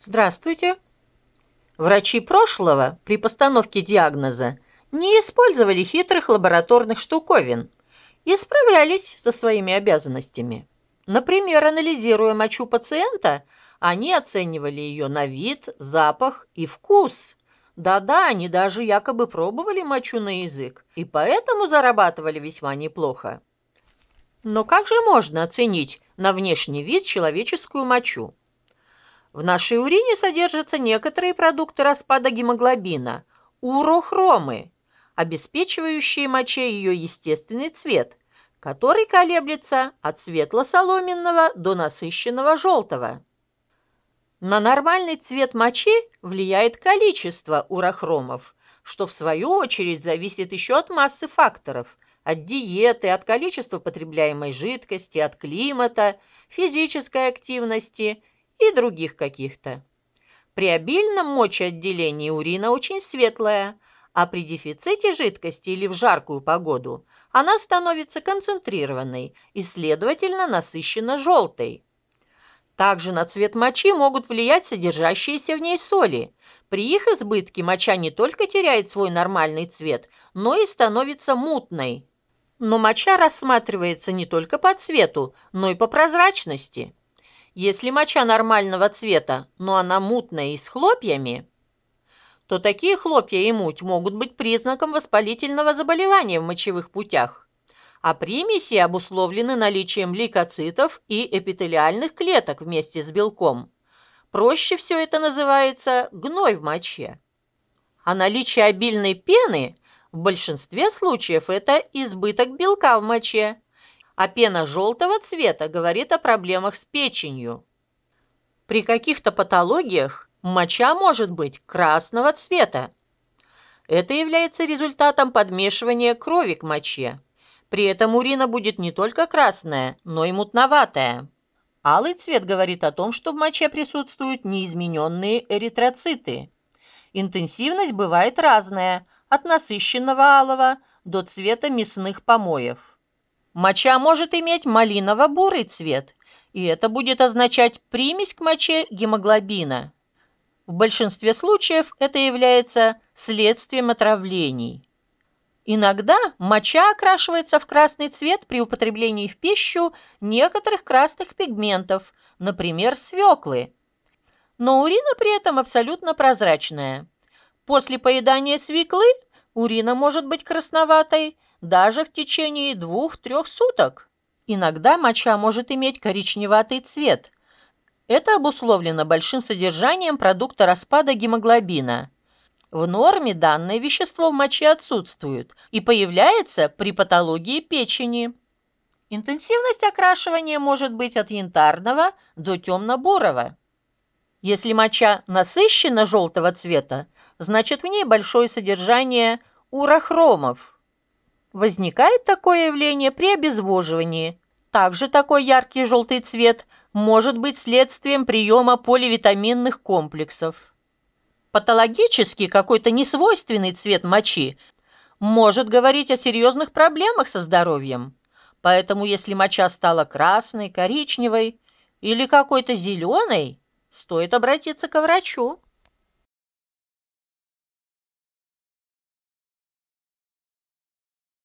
Здравствуйте. Врачи прошлого при постановке диагноза не использовали хитрых лабораторных штуковин и справлялись со своими обязанностями. Например, анализируя мочу пациента, они оценивали ее на вид, запах и вкус. Да-да, они даже якобы пробовали мочу на язык, и поэтому зарабатывали весьма неплохо. Но как же можно оценить на внешний вид человеческую мочу? В нашей урине содержатся некоторые продукты распада гемоглобина – урохромы, обеспечивающие моче ее естественный цвет, который колеблется от светло-соломенного до насыщенного желтого. На нормальный цвет мочи влияет количество урохромов, что в свою очередь зависит еще от массы факторов – от диеты, от количества потребляемой жидкости, от климата, физической активности и других каких-то. При обильном мочеотделении урина очень светлая, а при дефиците жидкости или в жаркую погоду она становится концентрированной и, следовательно, насыщенно желтой. Также на цвет мочи могут влиять содержащиеся в ней соли. При их избытке моча не только теряет свой нормальный цвет, но и становится мутной. Но моча рассматривается не только по цвету, но и по прозрачности – если моча нормального цвета, но она мутная и с хлопьями, то такие хлопья и муть могут быть признаком воспалительного заболевания в мочевых путях. А примеси обусловлены наличием лейкоцитов и эпителиальных клеток вместе с белком. Проще все это называется гной в моче. А наличие обильной пены в большинстве случаев это избыток белка в моче – а пена желтого цвета говорит о проблемах с печенью. При каких-то патологиях моча может быть красного цвета. Это является результатом подмешивания крови к моче. При этом урина будет не только красная, но и мутноватая. Алый цвет говорит о том, что в моче присутствуют неизмененные эритроциты. Интенсивность бывает разная, от насыщенного алого до цвета мясных помоев. Моча может иметь малиново-бурый цвет, и это будет означать примесь к моче гемоглобина. В большинстве случаев это является следствием отравлений. Иногда моча окрашивается в красный цвет при употреблении в пищу некоторых красных пигментов, например, свеклы. Но урина при этом абсолютно прозрачная. После поедания свеклы урина может быть красноватой – даже в течение двух-трех суток. Иногда моча может иметь коричневатый цвет. Это обусловлено большим содержанием продукта распада гемоглобина. В норме данное вещество в моче отсутствует и появляется при патологии печени. Интенсивность окрашивания может быть от янтарного до темно-бурого. Если моча насыщена желтого цвета, значит в ней большое содержание урохромов – Возникает такое явление при обезвоживании. Также такой яркий желтый цвет может быть следствием приема поливитаминных комплексов. Патологический какой-то несвойственный цвет мочи может говорить о серьезных проблемах со здоровьем. Поэтому если моча стала красной, коричневой или какой-то зеленой, стоит обратиться к врачу.